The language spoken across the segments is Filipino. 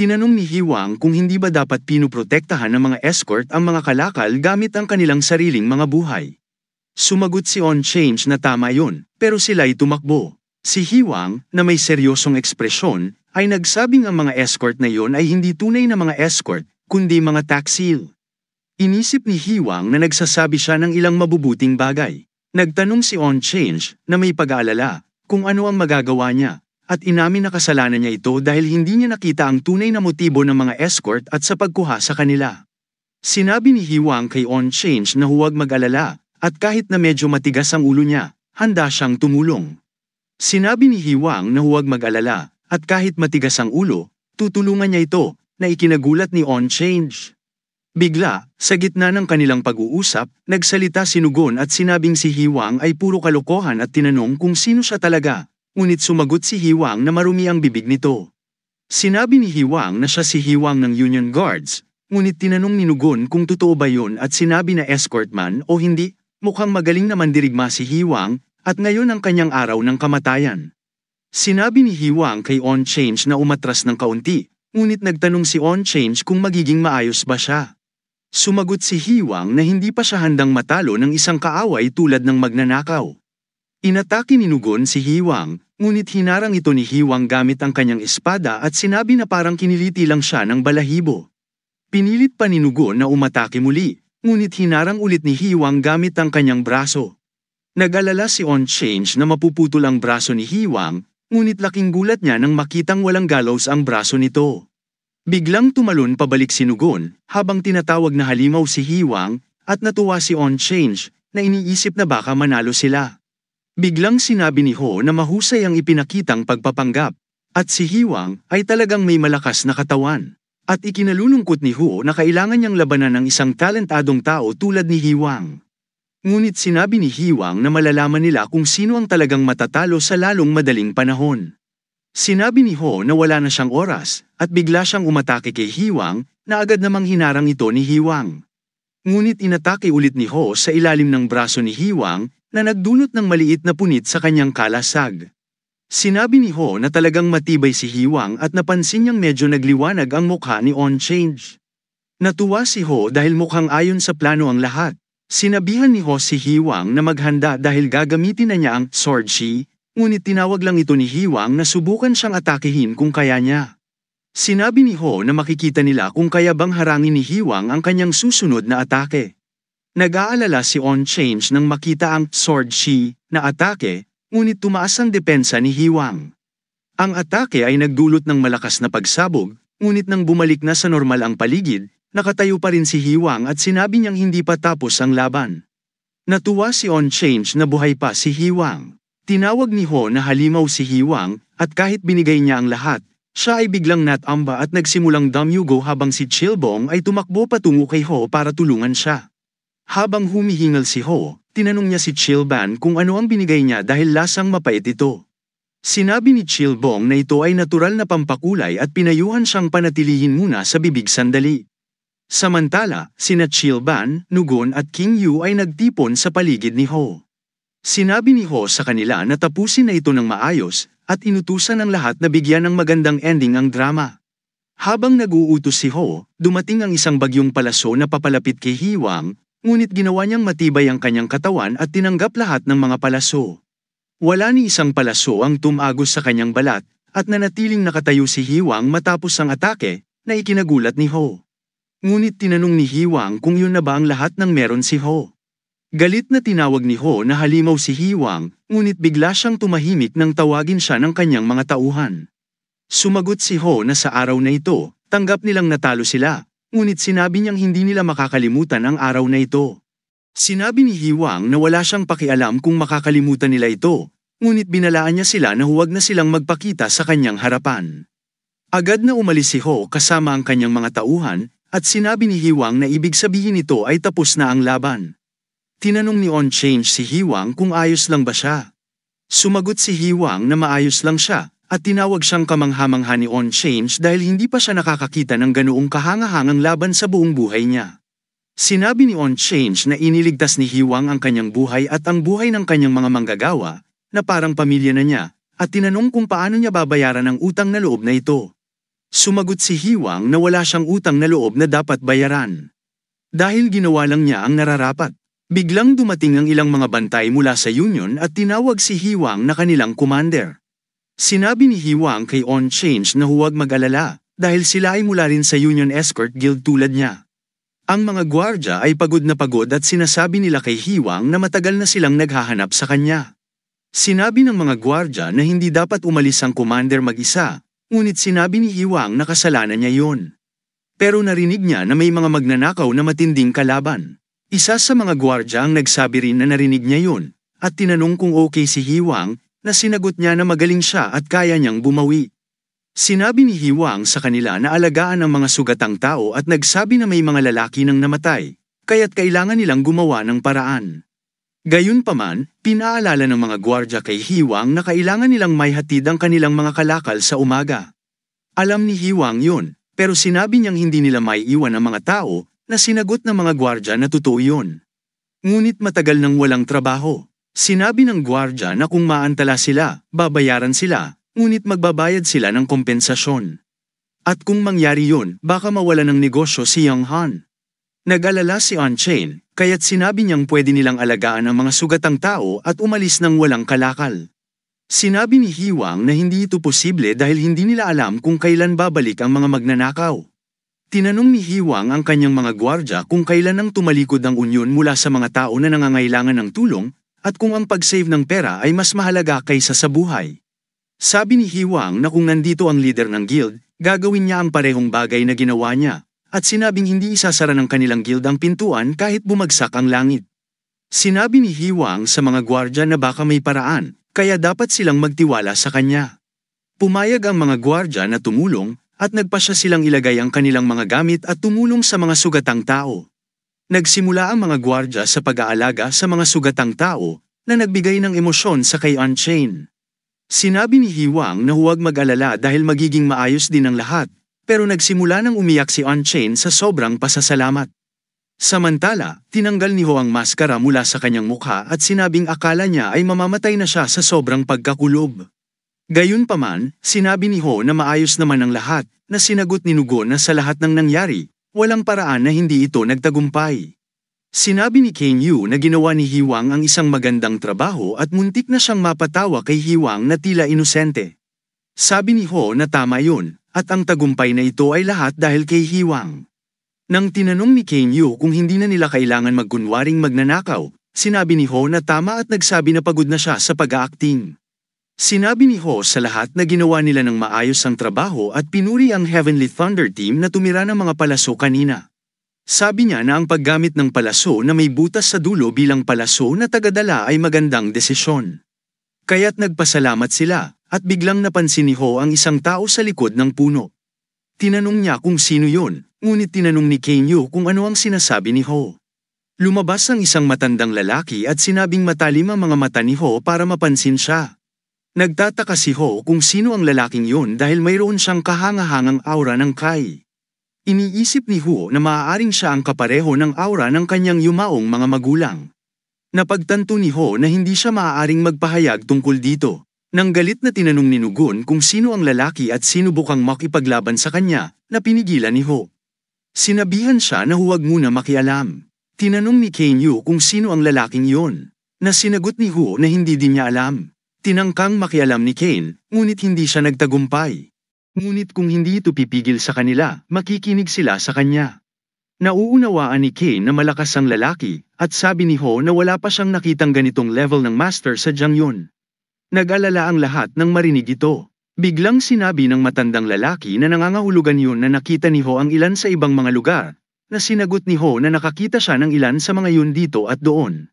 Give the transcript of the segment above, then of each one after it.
Tinanong ni Hiwang kung hindi ba dapat pinuprotektahan ng mga escort ang mga kalakal gamit ang kanilang sariling mga buhay. Sumagot si On Change na tama yun, pero sila'y tumakbo. Si Hiwang, na may seryosong ekspresyon, ay nagsabing ang mga escort na yon ay hindi tunay na mga escort, kundi mga taksil. Inisip ni Hiwang na nagsasabi siya ng ilang mabubuting bagay. Nagtanong si On Change na may pag-aalala kung ano ang magagawa niya at inamin na kasalanan niya ito dahil hindi niya nakita ang tunay na motibo ng mga escort at sa pagkuha sa kanila. Sinabi ni Hiwang kay On Change na huwag mag-alala, at kahit na medyo matigas ang ulo niya, handa siyang tumulong. Sinabi ni Hiwang na huwag mag-alala, at kahit matigas ang ulo, tutulungan niya ito, na ikinagulat ni On Change. Bigla, sa gitna ng kanilang pag-uusap, nagsalita si Nugon at sinabing si Hiwang ay puro kalokohan at tinanong kung sino siya talaga, Ngunit sumagot si Hiwang na marumi ang bibig nito. Sinabi ni Hiwang na siya si Hiwang ng Union Guards, ngunit tinanong ni Nugon kung totoo ba yun at sinabi na escort man o hindi, mukhang magaling naman mandirigma si Hiwang, at ngayon ang kanyang araw ng kamatayan. Sinabi ni Hiwang kay On Change na umatras ng kaunti, ngunit nagtanong si On Change kung magiging maayos ba siya. Sumagot si Hiwang na hindi pa siya handang matalo ng isang kaaway tulad ng magnanakaw. Inatake ni Nugon si Hiwang, Ngunit hinarang ito ni Hiwang gamit ang kanyang espada at sinabi na parang kiniliti lang siya ng balahibo. Pinilit pa ni Nugo na umatake muli, ngunit hinarang ulit ni Hiwang gamit ang kanyang braso. Nag-alala si On Change na mapuputol ang braso ni Hiwang, ngunit laking gulat niya nang makitang walang gallows ang braso nito. Biglang tumalon pabalik si Nugon habang tinatawag na halimaw si Hiwang at natuwa si On Change na iniisip na baka manalo sila. Biglang sinabi ni Ho na mahusay ang ipinakitang pagpapanggap, at si Hiwang ay talagang may malakas na katawan. At ikinalulungkot ni Ho na kailangan niyang labanan ng isang talentadong tao tulad ni Hiwang. Ngunit sinabi ni Hiwang na malalaman nila kung sino ang talagang matatalo sa lalong madaling panahon. Sinabi ni Ho na wala na siyang oras at bigla siyang umatake kay Hiwang na agad namang hinarang ito ni Hiwang. Ngunit inatake ulit ni Ho sa ilalim ng braso ni Hiwang na nagdunot ng maliit na punit sa kanyang kalasag. Sinabi ni Ho na talagang matibay si Hiwang at napansin niyang medyo nagliwanag ang mukha ni On Change. Natuwa si Ho dahil mukhang ayon sa plano ang lahat. Sinabihan ni Ho si Hiwang na maghanda dahil gagamitin na niya ang sword she, ngunit tinawag lang ito ni Hiwang na subukan siyang atakihin kung kaya niya. Sinabi ni Ho na makikita nila kung kaya bang harangin ni Hiwang ang kanyang susunod na atake. Nag-aalala si On-Change nang makita ang Sword Shi na atake, ngunit tumaas ang depensa ni Hiwang. Ang atake ay nagdulot ng malakas na pagsabog, ngunit nang bumalik na sa normal ang paligid, nakatayo pa rin si Hiwang at sinabi niyang hindi pa tapos ang laban. Natuwa si On-Change na buhay pa si Hiwang. Tinawag ni Ho na halimaw si Hiwang at kahit binigay niya ang lahat, siya ay biglang natamba at nagsimulang damyugo habang si Chilbong ay tumakbo patungo kay Ho para tulungan siya. Habang humihingal si Ho, tinanong niya si Chilban kung ano ang binigay niya dahil lasang mapait ito. Sinabi ni Chilbong na ito ay natural na pampakulay at pinayuhan siyang panatilihin muna sa bibig sandali. Samantala, sina Chilban, Nugon at King Yu ay nagtipon sa paligid ni Ho. Sinabi ni Ho sa kanila na tapusin na ito ng maayos at inutusan ng lahat na bigyan ng magandang ending ang drama. Habang naguutos si Ho, dumating ang isang bagyong palaso na papalapit kay Hiwang, Ngunit ginawa niyang matibay ang kanyang katawan at tinanggap lahat ng mga palaso. Wala ni isang palaso ang tumagos sa kanyang balat, at nanatiling nakatayo si Hiwang matapos ang atake, na ikinagulat ni Ho. Ngunit tinanong ni Hiwang kung yun na ba ang lahat ng meron si Ho. Galit na tinawag ni Ho na halimaw si Hiwang, ngunit bigla siyang tumahimik nang tawagin siya ng kanyang mga tauhan. Sumagot si Ho na sa araw na ito, tanggap nilang natalo sila, Ngunit sinabi niyang hindi nila makakalimutan ang araw na ito. Sinabi ni Hiwang na wala siyang pakialam kung makakalimutan nila ito, ngunit binalaan niya sila na huwag na silang magpakita sa kanyang harapan. Agad na umalis si Ho kasama ang kanyang mga tauhan, at sinabi ni Hiwang na ibig sabihin nito ay tapos na ang laban. Tinanong ni On Change si Hiwang kung ayos lang ba siya. Sumagot si Hiwang na maayos lang siya, at tinawag siyang kamanghamangha ni On Change dahil hindi pa siya nakakakita ng ganoong kahangahangang laban sa buong buhay niya. Sinabi ni On Change na iniligtas ni Hiwang ang kanyang buhay at ang buhay ng kanyang mga manggagawa, na parang pamilya na niya, at tinanong kung paano niya babayaran ang utang na loob na ito. Sumagot si Hiwang na wala siyang utang na loob na dapat bayaran. Dahil ginawa lang niya ang nararapat. Biglang dumating ang ilang mga bantay mula sa Union at tinawag si Hiwang na kanilang commander. Sinabi ni Hiwang kay On-Change na huwag mag-alala, dahil sila ay mula rin sa Union Escort Guild tulad niya. Ang mga gwardya ay pagod na pagod at sinasabi nila kay Hiwang na matagal na silang naghahanap sa kanya. Sinabi ng mga gwardya na hindi dapat umalis ang commander mag-isa, ngunit sinabi ni Hiwang na kasalanan niya yun. Pero narinig niya na may mga magnanakaw na matinding kalaban. Isa sa mga gwardya ang nagsabi rin na narinig niya yun, at tinanong kung okay si Hiwang na sinagot niya na magaling siya at kaya niyang bumawi. Sinabi ni Hiwang sa kanila na alagaan ang mga sugatang tao at nagsabi na may mga lalaki nang namatay, kaya't kailangan nilang gumawa ng paraan. Gayunpaman, pinaalala ng mga gwardya kay Hiwang na kailangan nilang may hatid ang kanilang mga kalakal sa umaga. Alam ni Hiwang yun, pero sinabi niyang hindi nila may iwan ang mga tao na sinagot ng mga gwardya na totoo yun. Ngunit matagal nang walang trabaho. Sinabi ng gwardya na kung maantala sila, babayaran sila, ngunit magbabayad sila ng kompensasyon. At kung mangyari yun, baka mawala ng negosyo si Young Han. Nag-alala si An Chain, kaya't sinabi niyang pwede nilang alagaan ang mga sugatang tao at umalis ng walang kalakal. Sinabi ni Hiwang na hindi ito posible dahil hindi nila alam kung kailan babalik ang mga magnanakaw. Tinanong ni Hiwang ang kanyang mga gwardya kung kailan ang tumalikod ang unyon mula sa mga tao na nangangailangan ng tulong at kung ang pag-save ng pera ay mas mahalaga kaysa sa buhay. Sabi ni Hiwang na kung nandito ang leader ng guild, gagawin niya ang parehong bagay na ginawa niya, at sinabing hindi isasara ng kanilang guild ang pintuan kahit bumagsak ang langit. Sinabi ni Hiwang sa mga gwardya na baka may paraan, kaya dapat silang magtiwala sa kanya. Pumayag ang mga gwardya na tumulong, at nagpasya silang ilagay ang kanilang mga gamit at tumulong sa mga sugatang tao. Nagsimula ang mga gwardya sa pag-aalaga sa mga sugatang tao na nagbigay ng emosyon sa kay Unchain. Sinabi ni Hiwang na huwag mag-alala dahil magiging maayos din ang lahat, pero nagsimula nang umiyak si Unchain sa sobrang pasasalamat. Samantala, tinanggal ni Ho ang maskara mula sa kanyang mukha at sinabing akala niya ay mamamatay na siya sa sobrang pagkakulob. Gayunpaman, sinabi ni Ho na maayos naman ang lahat, na sinagot ni Nugo na sa lahat ng nangyari, Walang paraan na hindi ito nagtagumpay. Sinabi ni Kane Yu na ginawa ni Hiwang ang isang magandang trabaho at muntik na siyang mapatawa kay Hiwang na tila inosente. Sabi ni Ho na tama yun, at ang tagumpay na ito ay lahat dahil kay Hiwang. Nang tinanong ni Kane Yu kung hindi na nila kailangan magkunwaring magnanakaw, sinabi ni Ho na tama at nagsabi na pagod na siya sa pag-aacting. Sinabi ni Ho sa lahat na ginawa nila ng maayos ang trabaho at pinuri ang Heavenly Thunder Team na tumira ng mga palaso kanina. Sabi niya na ang paggamit ng palaso na may butas sa dulo bilang palaso na tagadala ay magandang desisyon. Kaya't nagpasalamat sila, at biglang napansin ni Ho ang isang tao sa likod ng puno. Tinanong niya kung sino yon, ngunit tinanong ni Kenyu kung ano ang sinasabi ni Ho. Lumabas ang isang matandang lalaki at sinabing matalim ang mga mata ni Ho para mapansin siya. Nagtataka si Ho kung sino ang lalaking yun dahil mayroon siyang kahangahangang aura ng Kai. Iniisip ni Ho na maaaring siya ang kapareho ng aura ng kanyang yumaong mga magulang. Napagtanto ni Ho na hindi siya maaaring magpahayag tungkol dito. Nang galit na tinanong ni Nugun kung sino ang lalaki at sino bukang makipaglaban sa kanya, na pinigilan ni Ho. Sinabihan siya na huwag muna makialam. Tinanong ni Kenyu kung sino ang lalaking yun, na sinagot ni Ho na hindi din niya alam. Tinangkang makialam ni Kane, ngunit hindi siya nagtagumpay. Ngunit kung hindi ito pipigil sa kanila, makikinig sila sa kanya. Nauunawaan ni Kane na malakas ang lalaki, at sabi ni Ho na wala pa siyang nakitang ganitong level ng master sa Jangyun. Nag-alala ang lahat nang marinig ito. Biglang sinabi ng matandang lalaki na nangangahulugan yun na nakita ni Ho ang ilan sa ibang mga lugar, na sinagot ni Ho na nakakita siya ng ilan sa mga yun dito at doon.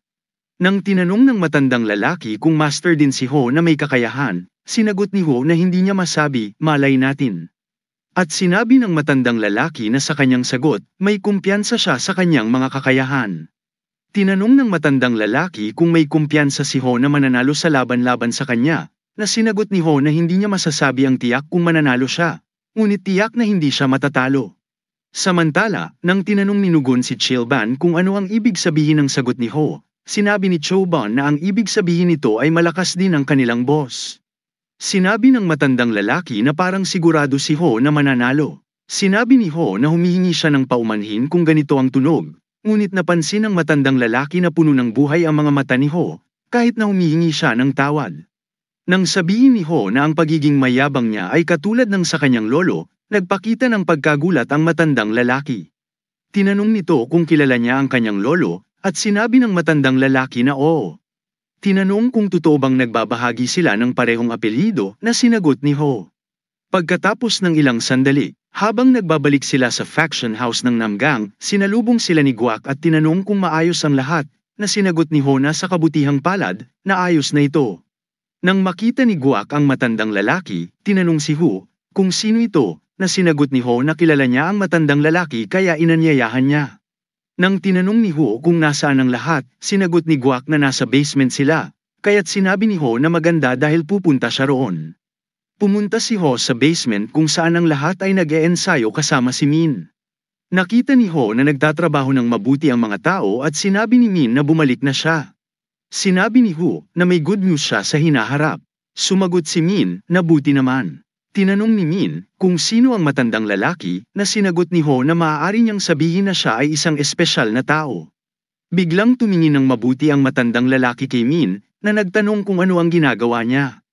Nang tinanong ng matandang lalaki kung master din si Ho na may kakayahan, sinagot ni Ho na hindi niya masabi, malay natin. At sinabi ng matandang lalaki na sa kanyang sagot, may kumpiyansa siya sa kanyang mga kakayahan. Tinanong ng matandang lalaki kung may kumpiyansa si Ho na mananalo sa laban-laban sa kanya, na sinagot ni Ho na hindi niya masasabi ang tiyak kung mananalo siya, ngunit tiyak na hindi siya matatalo. Samantala, nang tinanong ni Nugon si Chilban kung ano ang ibig sabihin ng sagot ni Ho, Sinabi ni Choban na ang ibig sabihin nito ay malakas din ang kanilang boss. Sinabi ng matandang lalaki na parang sigurado si Ho na mananalo. Sinabi ni Ho na humihingi siya ng paumanhin kung ganito ang tunog, ngunit napansin ng matandang lalaki na puno ng buhay ang mga mata ni Ho, kahit na humihingi siya ng tawad. Nang sabihin ni Ho na ang pagiging mayabang niya ay katulad ng sa kanyang lolo, nagpakita ng pagkagulat ang matandang lalaki. Tinanong nito kung kilala niya ang kanyang lolo, at sinabi ng matandang lalaki na oo. Tinanong kung totoo bang nagbabahagi sila ng parehong apelyido na sinagot ni Ho. Pagkatapos ng ilang sandali, habang nagbabalik sila sa faction house ng Namgang, sinalubong sila ni Guak at tinanong kung maayos ang lahat, na sinagot ni Hona sa kabutihang palad, na ayos na ito. Nang makita ni Guak ang matandang lalaki, tinanong si Ho, kung sino ito, na sinagot ni Ho na kilala niya ang matandang lalaki kaya inanyayahan niya. Nang tinanong ni Ho kung nasaan ang lahat, sinagot ni Guak na nasa basement sila, kaya't sinabi ni Ho na maganda dahil pupunta siya roon. Pumunta si Ho sa basement kung saan ang lahat ay nag ensayo kasama si Min. Nakita ni Ho na nagtatrabaho ng mabuti ang mga tao at sinabi ni Min na bumalik na siya. Sinabi ni Ho na may good news siya sa hinaharap. Sumagot si Min na buti naman. Tinanong ni Min kung sino ang matandang lalaki na sinagot ni Ho na maaari niyang sabihin na siya ay isang espesyal na tao. Biglang tumingin ng mabuti ang matandang lalaki kay Min na nagtanong kung ano ang ginagawa niya.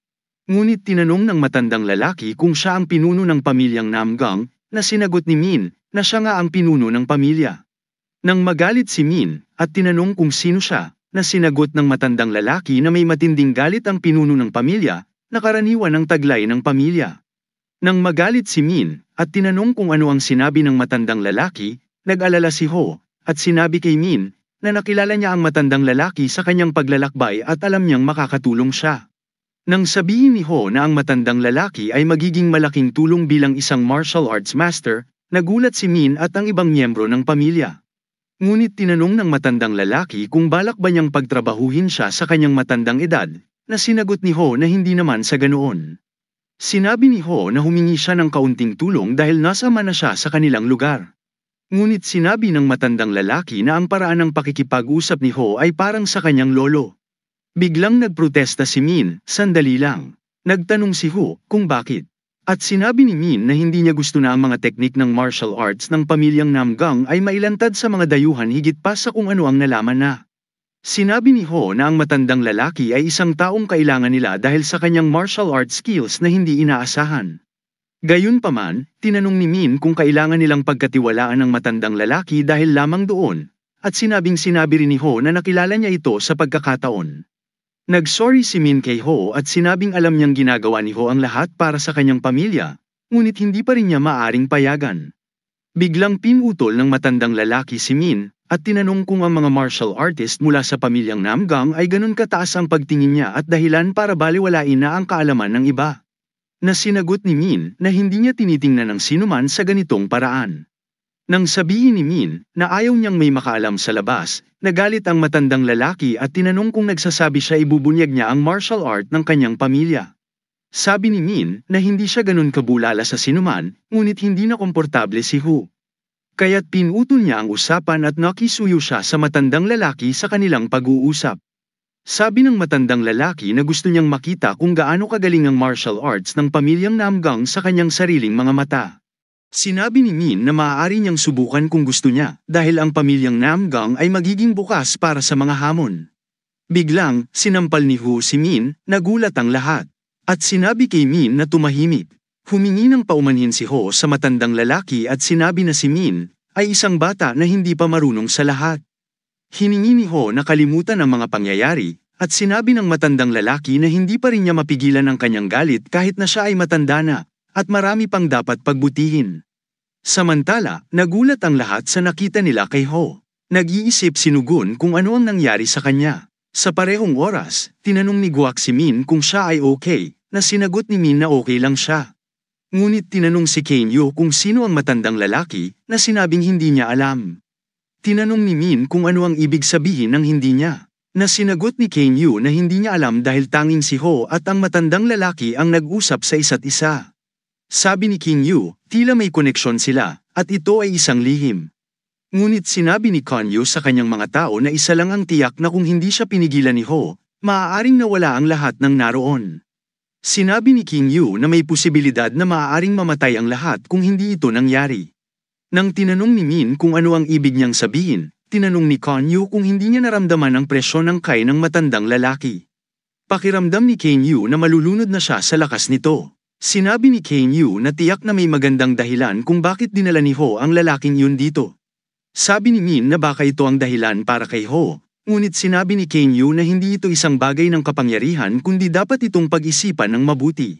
Ngunit tinanong ng matandang lalaki kung siya ang pinuno ng pamilyang Namgang na sinagot ni Min na siya nga ang pinuno ng pamilya. Nang magalit si Min at tinanong kung sino siya, na sinagot ng matandang lalaki na may matinding galit ang pinuno ng pamilya, nakaraniwan ang taglay ng pamilya. Nang magalit si Min, at tinanong kung ano ang sinabi ng matandang lalaki, nag-alala si Ho, at sinabi kay Min, na nakilala niya ang matandang lalaki sa kanyang paglalakbay at alam niyang makakatulong siya. Nang sabihin ni Ho na ang matandang lalaki ay magiging malaking tulong bilang isang martial arts master, nagulat si Min at ang ibang miyembro ng pamilya. Ngunit tinanong ng matandang lalaki kung balak ba niyang pagtrabahuhin siya sa kanyang matandang edad, na sinagot ni Ho na hindi naman sa ganoon. Sinabi ni Ho na humingi siya ng kaunting tulong dahil nasama na siya sa kanilang lugar. Ngunit sinabi ng matandang lalaki na ang paraan ng pakikipag-usap ni Ho ay parang sa kanyang lolo. Biglang nagprotesta si Min, sandali lang. Nagtanong si Ho kung bakit. At sinabi ni Min na hindi niya gusto na ang mga teknik ng martial arts ng pamilyang Namgang ay mailantad sa mga dayuhan higit pa sa kung ano ang nalaman na. Sinabi ni Ho na ang matandang lalaki ay isang taong kailangan nila dahil sa kanyang martial arts skills na hindi inaasahan. Gayunpaman, tinanong ni Min kung kailangan nilang pagkatiwalaan ang matandang lalaki dahil lamang doon, at sinabing sinabi rin ni Ho na nakilala niya ito sa pagkakataon. Nagsorry si Min kay Ho at sinabing alam niyang ginagawa ni Ho ang lahat para sa kanyang pamilya, ngunit hindi pa rin niya maaring payagan. Biglang pinutol ng matandang lalaki si Min, at tinanong kung ang mga martial artist mula sa pamilyang Namgang ay ganun kataas ang pagtingin niya at dahilan para baliwalain na ang kaalaman ng iba. Na sinagot ni Min na hindi niya tinitingnan ng sinuman sa ganitong paraan. Nang sabihin ni Min na ayaw niyang may makaalam sa labas, nagalit ang matandang lalaki at tinanong kung nagsasabi siya ibubunyag niya ang martial art ng kanyang pamilya. Sabi ni Min na hindi siya ganun kabulala sa sinuman, ngunit hindi na komportable si Hu kaya't pinutol niya ang usapan at nakisuyo siya sa matandang lalaki sa kanilang pag-uusap. Sabi ng matandang lalaki na gusto niyang makita kung gaano kagaling ang martial arts ng pamilyang Namgang sa kanyang sariling mga mata. Sinabi ni Min na maaari niyang subukan kung gusto niya dahil ang pamilyang Namgang ay magiging bukas para sa mga hamon. Biglang, sinampal ni Hu si Min, nagulat ang lahat. At sinabi kay Min na tumahimik. Humingi ng paumanhin si Ho sa matandang lalaki at sinabi na si Min ay isang bata na hindi pa marunong sa lahat. Hiningi ni Ho na kalimutan ang mga pangyayari at sinabi ng matandang lalaki na hindi pa rin niya mapigilan ang kanyang galit kahit na siya ay matanda na at marami pang dapat pagbutihin. Samantala, nagulat ang lahat sa nakita nila kay Ho. Nag-iisip si Nugun kung ano ang nangyari sa kanya. Sa parehong oras, tinanong ni Guak si Min kung siya ay okay, na sinagot ni Min na okay lang siya. Ngunit tinanong si Kenyo kung sino ang matandang lalaki na sinabing hindi niya alam. Tinanong ni Min kung ano ang ibig sabihin ng hindi niya. Na sinagot ni Kenyu na hindi niya alam dahil tanging si Ho at ang matandang lalaki ang nag-usap sa isa't isa. Sabi ni Kenyu, tila may koneksyon sila, at ito ay isang lihim. Ngunit sinabi ni Kanyu sa kanyang mga tao na isa lang ang tiyak na kung hindi siya pinigilan ni Ho, maaaring nawala ang lahat ng naroon. Sinabi ni King Yu na may posibilidad na maaaring mamatay ang lahat kung hindi ito nangyari. Nang tinanong ni Min kung ano ang ibig niyang sabihin, tinanong ni Kan Yu kung hindi niya naramdaman ang presyon ng kay ng matandang lalaki. Pakiramdam ni Kane Yu na malulunod na siya sa lakas nito. Sinabi ni Kane Yu na tiyak na may magandang dahilan kung bakit dinala ni Ho ang lalaking yun dito. Sabi ni Min na baka ito ang dahilan para kay Ho, Ngunit sinabi ni Kane Yu na hindi ito isang bagay ng kapangyarihan kundi dapat itong pag-isipan ng mabuti.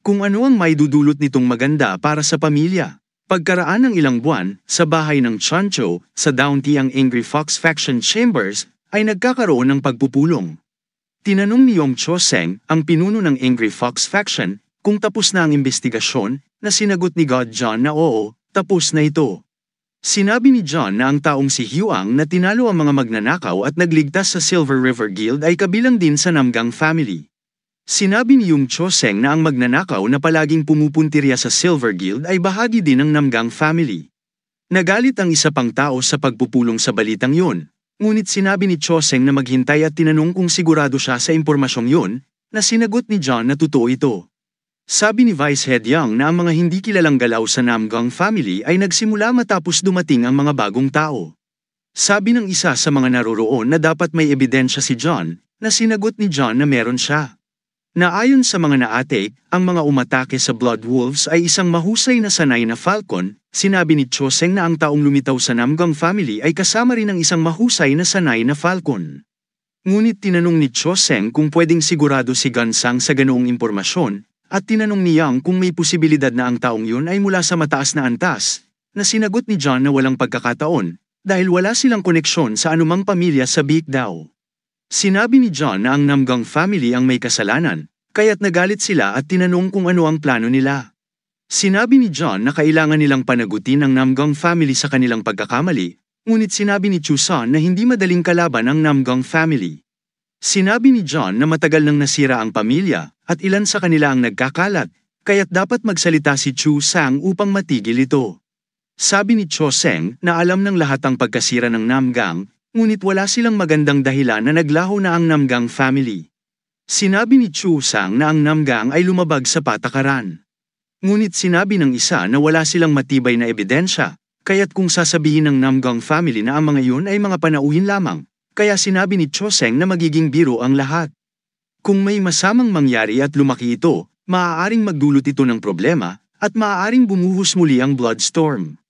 Kung ano ang may dudulot nitong maganda para sa pamilya. Pagkaraan ng ilang buwan, sa bahay ng Chancho, sa Downty ang Angry Fox Faction Chambers, ay nagkakaroon ng pagpupulong. Tinanong ni Yong Cho Seng, ang pinuno ng Angry Fox Faction, kung tapos na ang investigasyon, na sinagot ni God John na oo, tapos na ito. Sinabi ni John na ang taong si Huang na tinalo ang mga magnanakaw at nagligtas sa Silver River Guild ay kabilang din sa Namgang family. Sinabi ni Yung Choseng na ang magnanakaw na palaging pumupuntirya sa Silver Guild ay bahagi din ng Namgang family. Nagalit ang isa pang tao sa pagpupulong sa balitang yun, ngunit sinabi ni Choseng na maghintay at tinanong kung sigurado siya sa impormasyong yun, na sinagot ni John na totoo ito. Sabi ni Vice Head Young na ang mga hindi kilalang galaw sa Namgang family ay nagsimula matapos dumating ang mga bagong tao. Sabi ng isa sa mga naroroon na dapat may ebidensya si John, na sinagot ni John na meron siya. Naayon sa mga naate, ang mga umatake sa Blood Wolves ay isang mahusay na sanay na falcon, sinabi ni Choseng na ang taong lumitaw sa Namgang family ay kasama rin ng isang mahusay na sanay na falcon. Ngunit tinanong ni Choseng kung pwedeng sigurado si Gansang sa ganoong impormasyon, at tinanong niya ang kung may posibilidad na ang taong yun ay mula sa mataas na antas, na sinagot ni John na walang pagkakataon, dahil wala silang koneksyon sa anumang pamilya sa Big Dao. Sinabi ni John na ang Namgang family ang may kasalanan, kaya't nagalit sila at tinanong kung ano ang plano nila. Sinabi ni John na kailangan nilang panagutin ang Namgang family sa kanilang pagkakamali, ngunit sinabi ni Chusan na hindi madaling kalaban ang Namgang family. Sinabi ni John na matagal nang nasira ang pamilya, at ilan sa kanila ang nagkakalat, kaya't dapat magsalita si Chu Sang upang matigil ito. Sabi ni Cho Seng na alam ng lahat ang pagkasira ng Namgang, ngunit wala silang magandang dahilan na naglaho na ang Namgang family. Sinabi ni Chu Sang na ang Namgang ay lumabag sa patakaran. Ngunit sinabi ng isa na wala silang matibay na ebidensya, kaya't kung sasabihin ng Namgang family na ang mga yun ay mga panauhin lamang, kaya sinabi ni Cho Seng na magiging biro ang lahat. Kung may masamang mangyari at lumaki ito, maaaring magdulot ito ng problema, at maaaring bumuhos muli ang bloodstorm.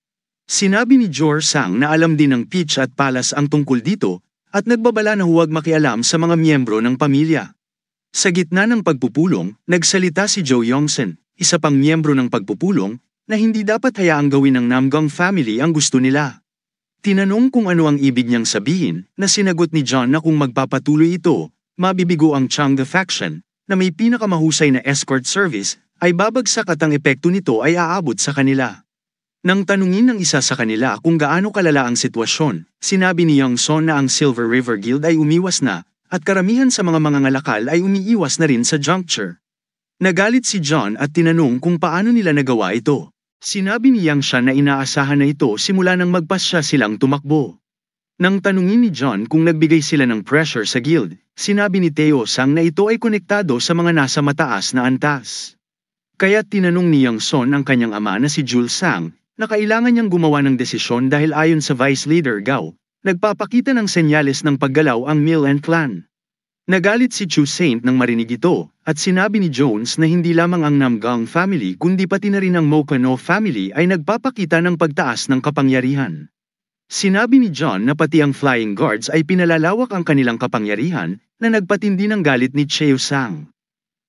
Sinabi ni Jor Sang na alam din ng Peach at Palas ang tungkol dito, at nagbabala na huwag makialam sa mga miyembro ng pamilya. Sa gitna ng pagpupulong, nagsalita si Joe Yongsen, isa pang miyembro ng pagpupulong, na hindi dapat hayaang gawin ng Namgang family ang gusto nila. Tinanong kung ano ang ibig niyang sabihin, na sinagot ni John na kung magpapatuloy ito, mabibigo ang Chang the faction, na may pinakamahusay na escort service, ay babagsak at ang epekto nito ay aabot sa kanila. Nang tanungin ng isa sa kanila kung gaano kalala ang sitwasyon, sinabi ni Young Son na ang Silver River Guild ay umiwas na, at karamihan sa mga mangangalakal ay umiiwas na rin sa juncture. Nagalit si John at tinanong kung paano nila nagawa ito. Sinabi ni Yang Shan na inaasahan na ito simula nang magpas siya silang tumakbo. Nang tanungin ni John kung nagbigay sila ng pressure sa guild, sinabi ni Theo Sang na ito ay konektado sa mga nasa mataas na antas. Kaya tinanong ni Yang Son ang kanyang ama na si Jul Sang, na kailangan niyang gumawa ng desisyon dahil ayon sa Vice Leader Gao, nagpapakita ng senyales ng paggalaw ang Mill and Clan. Nagalit si Chu Saint nang marinig ito, at sinabi ni Jones na hindi lamang ang Namgang family kundi pati na rin ang Mokano family ay nagpapakita ng pagtaas ng kapangyarihan. Sinabi ni John na pati ang Flying Guards ay pinalalawak ang kanilang kapangyarihan na nagpatindi ng galit ni Cheo Sang.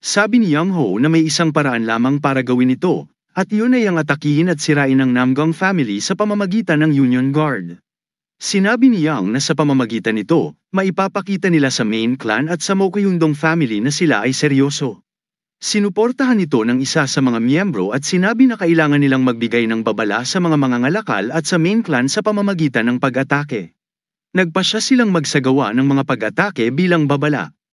Sabi ni Young Ho na may isang paraan lamang para gawin ito, at yun ay ang atakihin at sirain ng Namgong family sa pamamagitan ng Union Guard. Sinabi ni Yang na sa pamamagitan nito, maipapakita nila sa main clan at sa Mokuyundong family na sila ay seryoso. Sinuportahan ito ng isa sa mga miyembro at sinabi na kailangan nilang magbigay ng babala sa mga mangangalakal at sa main clan sa pamamagitan ng pag-atake. Nagpasya silang magsagawa ng mga pag-atake bilang babala.